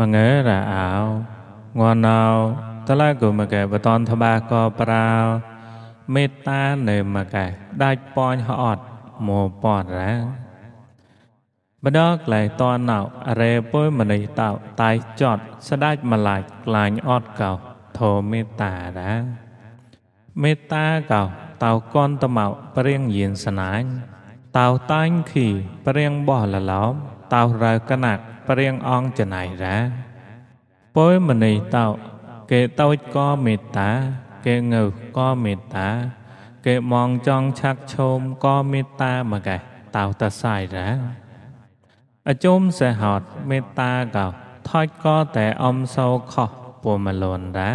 មងើរាអោងណោតឡាគុមកែបតនធបាកប្រាវមេត្តានៅមកែដាច់ពញហអត់មកពតរាបដកលែងតនណោរេពុយមនីតោតៃចត់ស្ដាច់មឡាច់ក្លាញ់អត់កោធោមេត្តារាមេត្តាកោតៅកនតមោព្រៀងយានស្នាញតៅតាញ់ខីព្រៀងបោះលឡោមតោរើកណាត់ព្រៀងអងចណៃរាពុយមនីតោគេតូចក៏មេត្តាគេងើបក៏មេត្តាគេมองចង់ឆាក់ឈោមក៏មេត្តាមកែតោតសាយរាអជុំសេះហត់មេត្តាកោថោចក៏តែអំសោខោះពុំលនរា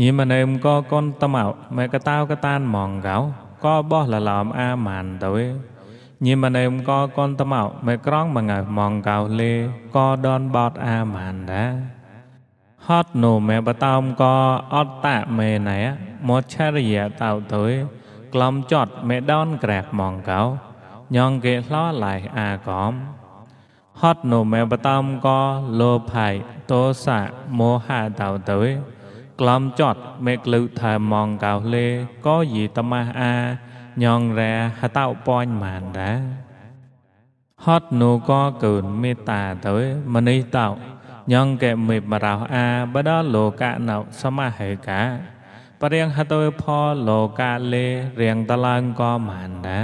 ញីមណែមក៏កុនតមៅមេកតោកតានมองកោក៏បោះលឡំអាមានទៅញីមណែមកកនតមោមេក្រងមងៅមងកៅលេកដនបតអាមានដាហត់នោះមេបតោមកអត់តមេណែមកឆរិយាតោទុយក្លំចត់មេដនក្រាក់មងកៅញងគេឡោឡៃអាកំហត់នោះមេបតោមកលោភ័យទោសៈមោហៈតោទុយក្លំចត់មេក្លឹថែមងកៅលេ កយីតមាសអាញងរាហតោបញ្ញាមានដាហត់នូក៏កើនមេត្តាទៅមនីតោញងកែមេបរោអាបដលោកណោសមហេកាបរៀងហតោផលលោកលេរៀងតឡើងក៏មានដា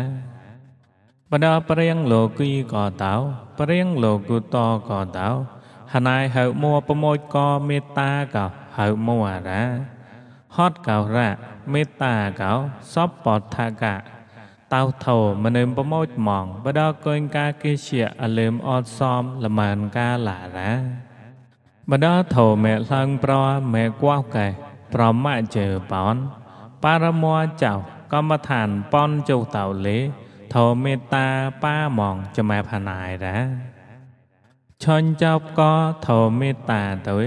បដបរៀងលោកីក៏តោបរៀងលោកុតក៏តោហណៃហៅមួប្រមោចក៏មេត្តាក៏ហៅមួរាហតកោរៈមេត្តាកោសពបថកៈតៅថោមនឹមប្រមោចម៉ងបដកេងកាគិជាអលឹមអត់សមលមានកាលារាបដថោមេឡងប្រមេកោះកែប្រមៈជើបនបរមោចៅកម្មដ្ឋានបនចុតៅលេធមេតាប៉ាម៉ងចមាផណាយរាឆញចប់កធមេតាទៅ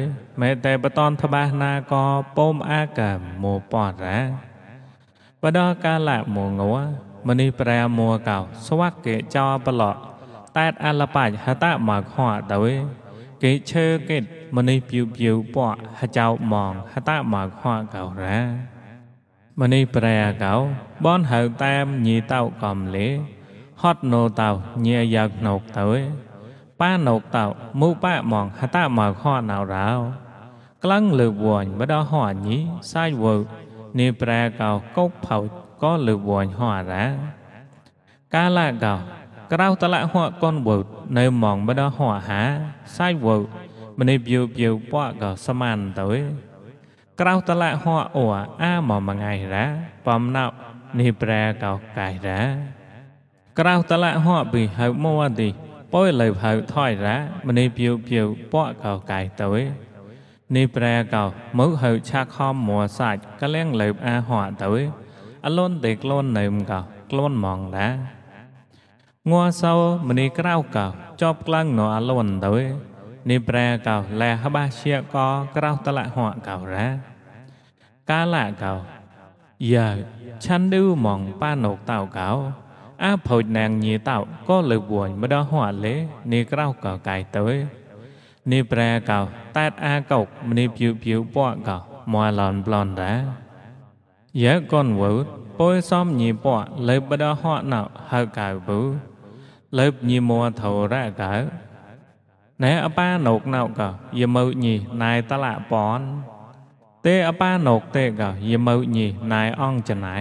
មេតែបតនថ្បាសណាកពុំអាកាមោបរាបដកាលៈមងវមនីប្រាមួកោសវកេចោប្លកតែតអលបាច់ហតមកខោទៅគេឈើគេមនីភៀវភៀវពកហចោមងហតមកខោកោរា មនីប្រាកោបនហៅតាមញីតោកំលេហត់ណូតោញាយកណោកទៅប៉ាណុកតោមូប៉មងហតមកខណៅរោក្លឹងលើវងបដោះហអញីសាយវើនេះប្រាកោកុកផោចក៏លើវងហអរាកាលកោក្រៅតលហកុនវើនៅមងបដោះហហាសាយវើមនីភឿភឿពកក៏សមានទៅក្រៅតលហកអអាមកមួយថ្ងៃរាបំណោនេះប្រាកោកាយរាក្រៅតលហកពីហៅមកទីពួយលើផៅថយរា មនីភៀវភៀវពក់កោកាយទៅនេះប្រែកោមុខហៅឆាខំមួសាច់កលៀងលើបអាហោទៅអលូនទេខ្លួននឹមកោខ្លួនมองដែរងัวសោមនីក្រៅកោចប់ក្លាំងណោអលូនទៅនេះប្រែកោលែហបាជាកោក្រៅតលហោកោរា កាលៈកោយ៉ាឆាន់ឌឺมองប៉ាណុកតៅកោអាភោចណាងញីតោក៏លើបួយម្ដងហត់លេនេះក្រៅក៏កាយទៅនេះប្រាកោតែតអាកោកមនេះភៀវភៀវពក់កោមွာឡនប្លនតាយ៉ាកនវើពុយសំញីពក់លើបដហត់ណោហើកៅប៊ូលើបញីមួធរៈកៅណែអបាណោកណោកោយមើញីណៃតលៈបន ទេអបាណោកទេកោយមើញីណៃអង្គចណៃ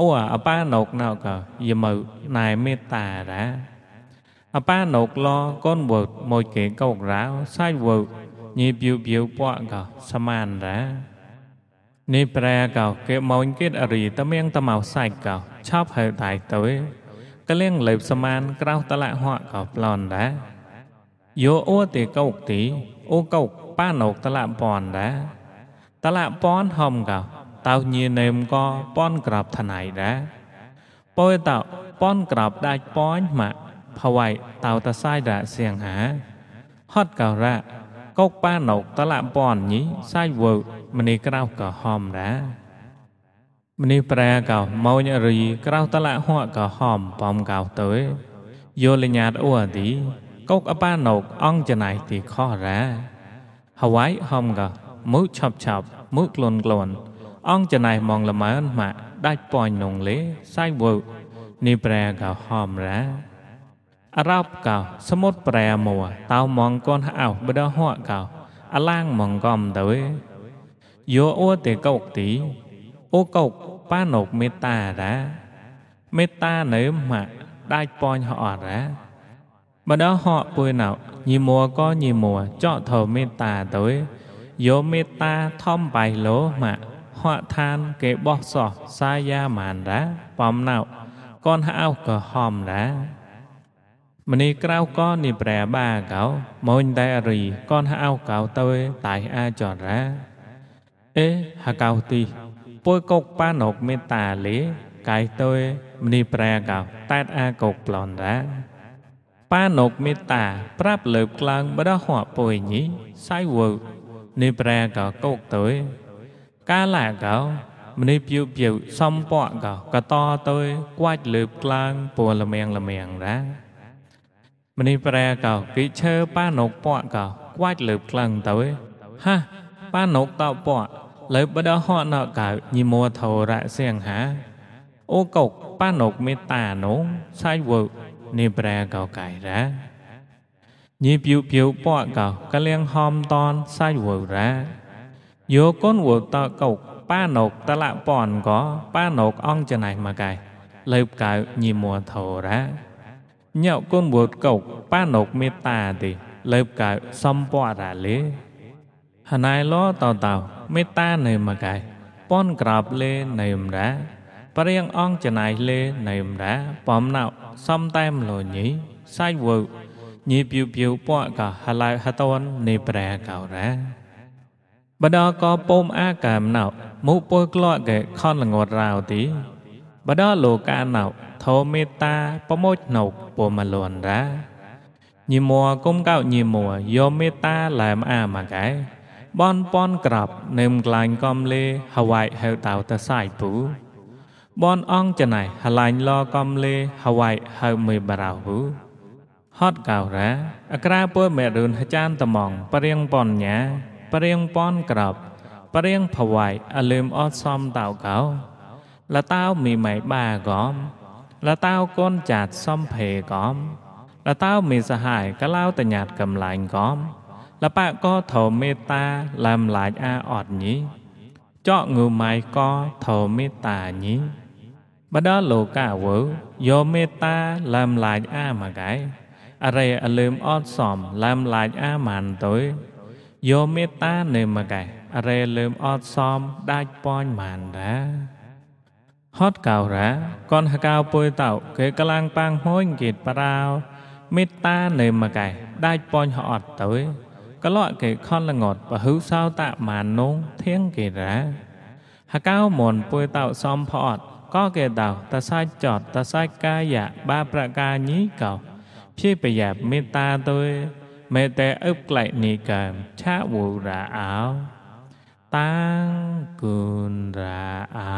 អូអបាណោកណោកយមើណែមេតារាអបាណោកលកូនវើមកគេកោករោសាយវើញីភៀវភៀវពក់កោសមានរានេះប្រាកោគេមោញគេតអរីតមៀងតមៅសាច់កោឆប់ហើតៃទៅ កលៀងលេបសមានក្រោ តលៈហក់កោប្លន់ដែរយោអូទេកោកទីអូកោកប៉ាណោកតលៈបនដែរតលៈបនហំកោតោញាណេមក៏ប៉ុនក្របថ្នៃដែរពុយតោប៉ុនក្របដាច់ប៉ាញ់ម៉ាក់ផវៃតោតសាយរៈសៀងហាហត់ការៈកុកប៉ាណុកតលៈប៉ុនញីសាយវើមនីក្រៅក៏ហមដែរមនីប្រែកោមោញរីក្រៅតលៈហក់ក៏ហមបំកោទៅយោលញ្ញាតអ៊ូអទីកុកអបាណុកអង្គចណៃទីខរ៉ាហវៃហមក៏មុឆប់ឆប់មុក្លុនក្លន់អង្គចណៃម៉ងល្មើនម៉ាក់ដាច់ប៉ញនងលេសៃវើ នេះព្រះកោហមរាអរ៉ាប់កោសមុទ្រប្រែមួតៅម៉ងកូនអោបដោះហក់កោអឡាងម៉ងកំទៅយោអ៊ូទេកោកទីអូកោកប៉ាណូកមេតារាមេតានៅម៉ាក់ដាច់ប៉ញហអរាបដោះហក់ពួយណៅញីមួក៏ញីមួចော့ធមេតាទៅយោមេតាធំបៃលោម៉ាក់ហក់ឋានគេបោះសោះសាយាមានរាបំណៅកនហៅក៏ហមរាមនីក្រៅក៏និប្រែបាកោម៉ូនតែរីកនហៅកៅទៅតៃអាចរាអេហកៅទីពួយកុកប៉ាណុកមេតាលេកាយទៅមនីប្រែកោតែតអាកុកប្លនរាប៉ាណុកមេតាប្រាប់លើបក្លាំងបដោះហក់ពុយញីសៃវើនេះប្រែកោកុកទៅកាលាកោមនីភឿភឿសំពក់កោកតទៅក្វាច់លើបក្លាំងពលលមៀងលមៀងណាមនីប្រាកោគិឈើប៉ានុកពក់កោក្វាច់លើបក្លាំងទៅហះប៉ានុកតពក់លើបដហណកោញីមួធរៈសៀងហា អូកុកប៉ានុកមេតានងសាយវើនីប្រាកោកៃរាញីភឿភឿពក់កោកលៀងហមតនសាយវើរាយកនវតកោកប៉ាណុកតលពនកប៉ាណុកអងចណៃមកកែលើបកៅញីមួធរៈញោកនវតកោកប៉ាណុកមេតាទេលើបកៅសំពរាលេហណៃឡោតតោមេតានៅមកកែពនក្របលេនៅមរាប្រៀងអងចណៃលេនៅមរាបំណៅសំតែមលោញីសាយវើញីភៀវភៀវពកកហឡៅហតននេប្រាកោរ៉ាបដកពុំអាកាមណោមុពុយក្លក់កែខនលងត់រាវទីបដលោកាណោធោមេតាប្រមោចណោពុំលនរាញិមัวគុំកោញិមัวយោមេតាឡែមអាមកែបនបនក្របនឹមក្លាញ់កំលេហវ៉ៃហៅតៅតសាយពូបនអងចណៃហឡាញ់លកំលេហវ៉ៃហៅមេបារោហ៊ូហតកោរ៉ាអក្រាពួយមេរុនហចានតំងបរៀងបនញាប្រៀងប៉ុនក្របប្រៀងភវៃអលឹមអត់សំតៅកោលតៅមីម៉ៃបាកំលតៅកូនចាតសំភេកំលតៅមីសហាយកឡៅតញាតកំឡាញ់កំលបកោធមេតាឡាំឡាយអាអត់ញីចកងឺម៉ៃកោធមេតាញីបដលោកាវើយោមេតាឡាំឡាយអាមកែអរិអលឹមអត់សំឡាំឡាយអាម៉ានទុយយោមេតានៅមកែរេលើមអត់សមដាច់ប៉ញមានដាហត់កៅរ៉ាកនហកៅពុយតោគេកលាំងប៉ាងហួយគិតប្រោមេតានៅមកែដាច់ប៉ញហអត់ទៅកលក់គេខនលងត់បហុសោតម៉ានងធៀងគេរ៉ាហកៅមនពុយតោសំផអត់ក៏គេដៅតសាច់ចតតសាច់កាយបាប្រកាញីកោភីប្រយ៉ាប់មេតាទៅមេតេអុក្លៃនិកម្មឆាវរាអោតាំងគុណរាអោ